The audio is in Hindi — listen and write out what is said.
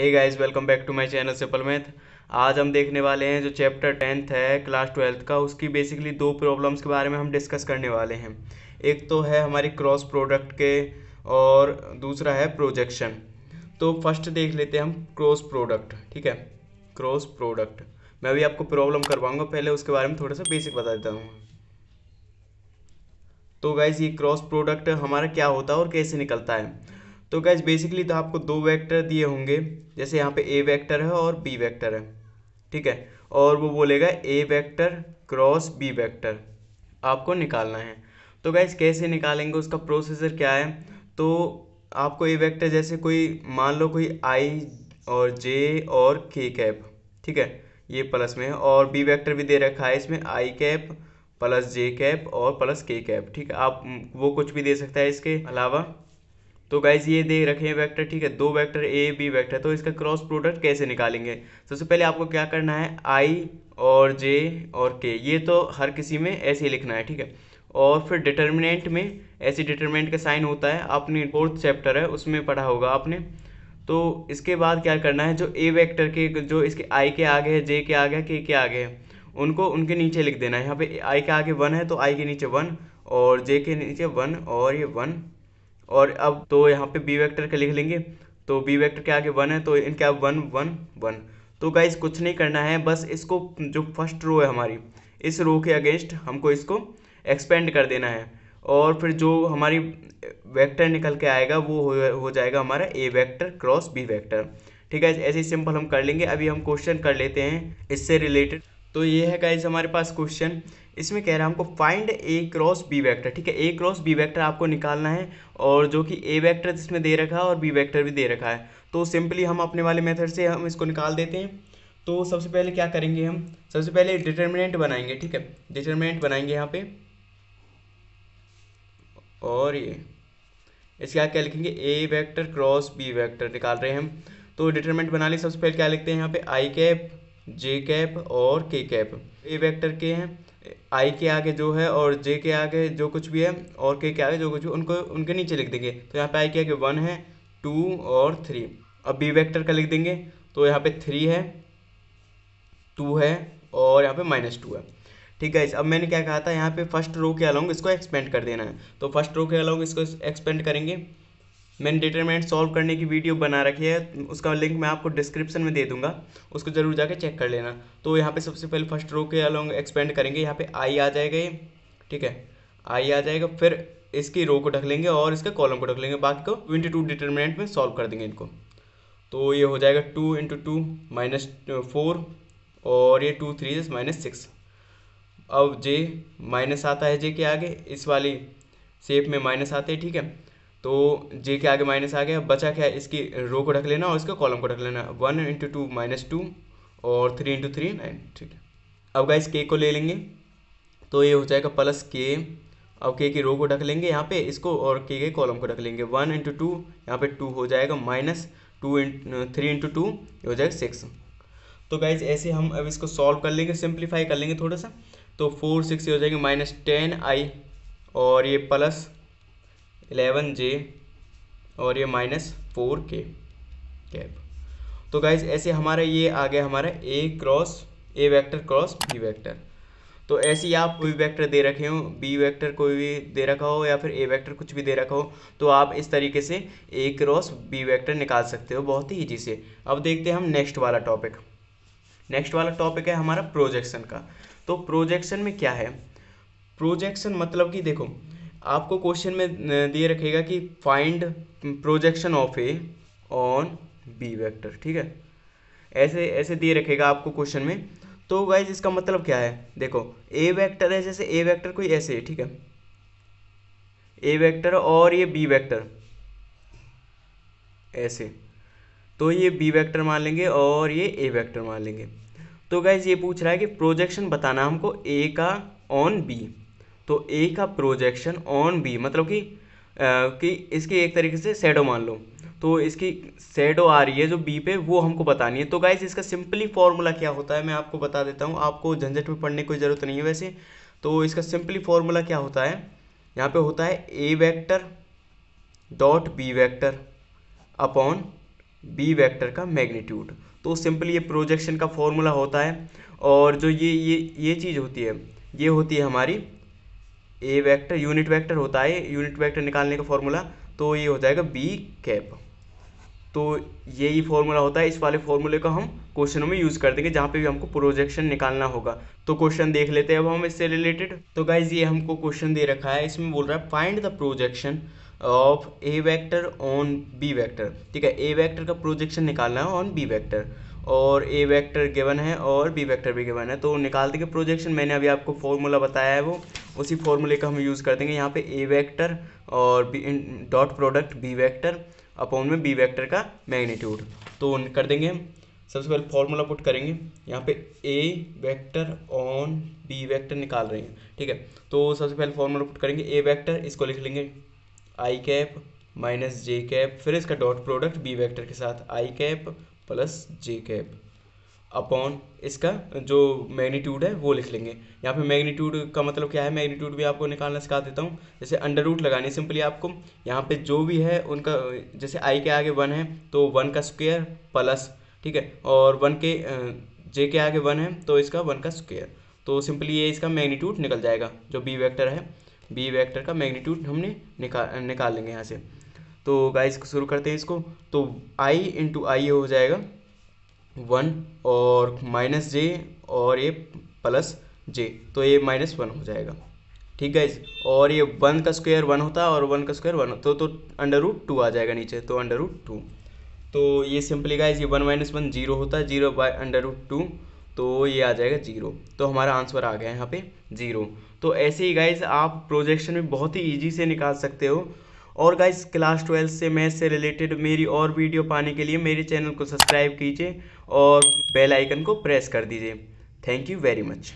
hey guys welcome back to my channel simple math आज हम देखने वाले हैं जो चैप्टर टेंथ है क्लास ट्वेल्थ का उसकी बेसिकली दो प्रॉब्लम्स के बारे में हम डिस्कस करने वाले हैं एक तो है हमारी क्रॉस प्रोडक्ट के और दूसरा है प्रोजेक्शन तो फर्स्ट देख लेते हैं हम क्रॉस प्रोडक्ट ठीक है क्रॉस प्रोडक्ट मैं अभी आपको प्रॉब्लम करवाऊंगा पहले उसके बारे में थोड़ा सा बेसिक बता देता हूँ तो गाइज़ ये क्रॉस प्रोडक्ट हमारा क्या होता है और कैसे निकलता है तो गैस बेसिकली तो आपको दो वेक्टर दिए होंगे जैसे यहाँ पे ए वेक्टर है और बी वेक्टर है ठीक है और वो बोलेगा A vector cross B vector आपको निकालना है तो गैस कैसे निकालेंगे उसका प्रोसेसर क्या है तो आपको ए वैक्टर जैसे कोई मान लो कोई आई और जे और के कैप ठीक है ये प्लस में है और बी वेक्टर भी दे रखा है इसमें I cap plus J cap और प्लस के कैप ठीक है आप वो कुछ भी दे सकता है इसके अलावा तो गाइज ये दे रखे हैं वेक्टर ठीक है दो वेक्टर ए बी वेक्टर तो इसका क्रॉस प्रोडक्ट कैसे निकालेंगे सबसे पहले आपको क्या करना है आई और जे और के ये तो हर किसी में ऐसे ही लिखना है ठीक है और फिर डिटर्मिनेंट में ऐसे डिटर्मिनेंट का साइन होता है आपने फोर्थ चैप्टर है उसमें पढ़ा होगा आपने तो इसके बाद क्या करना है जो ए वेक्टर के जो इसके आई के आगे है जे के आगे है के के आगे है उनको उनके नीचे लिख देना है यहाँ पे आई के आगे वन है तो आई के नीचे वन और जे के नीचे वन और ये वन और अब तो यहाँ पे बी वेक्टर के लिख लेंगे तो बी वेक्टर के आगे वन है तो इनके आप वन वन वन तो गाइज कुछ नहीं करना है बस इसको जो फर्स्ट रो है हमारी इस रो के अगेंस्ट हमको इसको एक्सपेंड कर देना है और फिर जो हमारी वेक्टर निकल के आएगा वो हो जाएगा हमारा A vector cross B vector ठीक है ऐसे ही सिंपल हम कर लेंगे अभी हम क्वेश्चन कर लेते हैं इससे रिलेटेड तो ये है गाइज हमारे पास क्वेश्चन इसमें कह रहा है हमको find A cross B vector ठीक है ए क्रॉस बी वेक्टर आपको निकालना है और जो कि ए वेक्टर इसमें दे रखा है और बी वेक्टर भी दे रखा है तो सिंपली हम अपने वाले मेथड से हम इसको निकाल देते हैं तो सबसे पहले क्या करेंगे हम सबसे पहले डिटर्मिनेंट बनाएंगे ठीक है डिटर्मिनेंट बनाएंगे यहाँ पे और ये इसके आगे क्या लिखेंगे A vector cross B vector निकाल रहे हैं हम तो डिटर्मिनेंट बना लिए सबसे पहले क्या लिखते हैं यहाँ पे आई कैप जे कैप और के कैप ए वेक्टर के हैं आई के आगे जो है और जे के आगे जो कुछ भी है और के के आगे जो कुछ भी उनको उनके नीचे लिख देंगे तो यहाँ पे आई के आगे वन है टू और थ्री अब बी वेक्टर का लिख देंगे तो यहाँ पे थ्री है टू है और यहाँ पे माइनस टू है ठीक है अब मैंने क्या कहा था यहाँ पे फर्स्ट रो के अलाउंग इसको एक्सपेंड कर देना है तो फर्स्ट रो के अलाउंग इसको एक्सपेंड करेंगे मैंने डिटरमिनेंट सॉल्व करने की वीडियो बना रखी है उसका लिंक मैं आपको डिस्क्रिप्शन में दे दूंगा उसको ज़रूर जाके चेक कर लेना तो यहाँ पे सबसे पहले फर्स्ट रो के अलोंग एक्सपेंड करेंगे यहाँ पे आई आ जाएगा ये ठीक है आई आ जाएगा फिर इसकी रो को ढक लेंगे और इसके कॉलम को ढक लेंगे बाकी को ट्वेंटी टू डिटर्मिनेंट में सॉल्व कर देंगे इनको तो ये हो जाएगा two into two minus four और ये टू थ्री माइनस सिक्स अब जे माइनस आता है जे के आगे इस वाली सेप में माइनस आते हैं ठीक है तो जे के आगे माइनस आ गया बचा क्या है इसकी रो को रख लेना और इसका कॉलम को रख लेना one into two minus two और थ्री इंटू थ्री नाइन ठीक है अब गाइस के को ले लेंगे तो ये हो जाएगा प्लस के अब के की रो को रख लेंगे यहाँ पे इसको और के के कॉलम को रख लेंगे वन इंटू टू यहाँ पर टू हो जाएगा minus two into three into two ये हो जाएगा सिक्स तो गाइज ऐसे हम अब इसको सॉल्व कर लेंगे सिंप्लीफाई कर लेंगे थोड़ा सा तो फोर सिक्स ये हो जाएंगे माइनस टेन आई और ये प्लस इलेवन जे और ये माइनस फोर के कैप तो गाइज ऐसे हमारा ये आ गया हमारा A cross A vector cross B vector तो ऐसे ही आप कोई वेक्टर दे रखे हो बी वेक्टर कोई भी दे रखा हो या फिर ए वेक्टर कुछ भी दे रखा हो तो आप इस तरीके से ए क्रॉस बी वेक्टर निकाल सकते हो बहुत ही ईजी से अब देखते हैं हम नेक्स्ट वाला टॉपिक नेक्स्ट वाला टॉपिक है हमारा प्रोजेक्शन का तो प्रोजेक्शन में क्या है प्रोजेक्शन मतलब कि देखो आपको क्वेश्चन में दिए रखेगा कि find projection of A on B vector ठीक है ऐसे ऐसे दिए रखेगा आपको क्वेश्चन में तो गाइज इसका मतलब क्या है देखो ए वेक्टर है जैसे ए वेक्टर कोई ऐसे है ठीक है ए वेक्टर और ये बी वेक्टर ऐसे तो ये बी वेक्टर मान लेंगे और ये ए वेक्टर मान लेंगे तो गाइज ये पूछ रहा है कि प्रोजेक्शन बताना हमको ए का ऑन बी तो ए का प्रोजेक्शन ऑन बी मतलब कि कि इसकी एक तरीके से सेडो मान लो तो इसकी सेडो आ रही है जो बी पे वो हमको बतानी है तो गाइज इसका सिंपली फॉर्मूला क्या होता है मैं आपको बता देता हूँ आपको झंझट में पढ़ने की कोई ज़रूरत नहीं है वैसे तो इसका सिंपली फॉर्मूला क्या होता है यहाँ पे होता है A vector dot B vector upon B vector का मैग्नीट्यूड तो सिंपली ये प्रोजेक्शन का फॉर्मूला होता है और जो ये ये ये चीज़ होती है ये होती है हमारी ए वेक्टर यूनिट वेक्टर होता है यूनिट वेक्टर निकालने का फॉर्मूला तो ये हो जाएगा बी कैप तो यही फॉर्मूला होता है इस वाले फॉर्मूले का हम क्वेश्चनों में यूज़ कर देंगे जहाँ पे भी हमको प्रोजेक्शन निकालना होगा तो क्वेश्चन देख लेते हैं अब हम इससे रिलेटेड तो गाइज ये हमको क्वेश्चन दे रखा है इसमें बोल रहा है find the projection of A vector on B vector ठीक है ए वैक्टर का प्रोजेक्शन निकालना है ऑन बी वैक्टर और ए वेक्टर गिवन है और बी वेक्टर भी गिवन है तो निकाल देंगे प्रोजेक्शन मैंने अभी आपको फॉर्मूला बताया है वो उसी फॉर्मूले का हम यूज़ कर देंगे यहाँ पे ए वेक्टर और B dot product B vector upon में बी वेक्टर का मैग्नीट्यूड तो कर देंगे हम सबसे पहले फॉर्मूला पुट करेंगे यहाँ पे A vector on B vector निकाल रहे हैं ठीक है तो सबसे पहले फॉर्मूला पुट करेंगे ए वेक्टर इसको लिख लेंगे I cap minus J cap फिर इसका डॉट प्रोडक्ट बी वेक्टर के साथ I cap plus J cap upon इसका जो मैग्नीट्यूड है वो लिख लेंगे यहाँ पे मैग्नीट्यूड का मतलब क्या है मैग्नीट्यूड भी आपको निकालना सिखा देता हूँ जैसे अंडर रूट लगानी सिंपली आपको यहाँ पे जो भी है उनका जैसे आई के आगे वन है तो वन का स्क्वेयर प्लस ठीक है और वन के जे के आगे वन है तो इसका वन का स्क्वेयर तो सिंपली ये इसका मैग्नीट्यूड निकल जाएगा जो बी वैक्टर है बी वैक्टर का मैग्नीट्यूड हमने निकाल निकाल लेंगे यहाँ से तो गाइस शुरू करते हैं इसको तो आई इंटू आई हो जाएगा वन और माइनस जे और ये प्लस जे तो ये माइनस वन हो जाएगा ठीक गाइज और ये वन का स्क्वायर वन होता है और वन का स्क्वायर वन तो तो अंडर रूट टू आ जाएगा नीचे तो अंडर रूट टू तो ये सिंपली गाइज ये वन माइनस वन जीरो होता है zero by under root two तो ये आ जाएगा जीरो तो हमारा आंसर आ गया यहाँ पे जीरो तो ऐसे ही गाइज आप प्रोजेक्शन में बहुत ही ईजी से निकाल सकते हो और गाइस क्लास ट्वेल्थ से मैथ से रिलेटेड मेरी और वीडियो पाने के लिए मेरे चैनल को सब्सक्राइब कीजिए और बेल आइकन को प्रेस कर दीजिए थैंक यू वेरी मच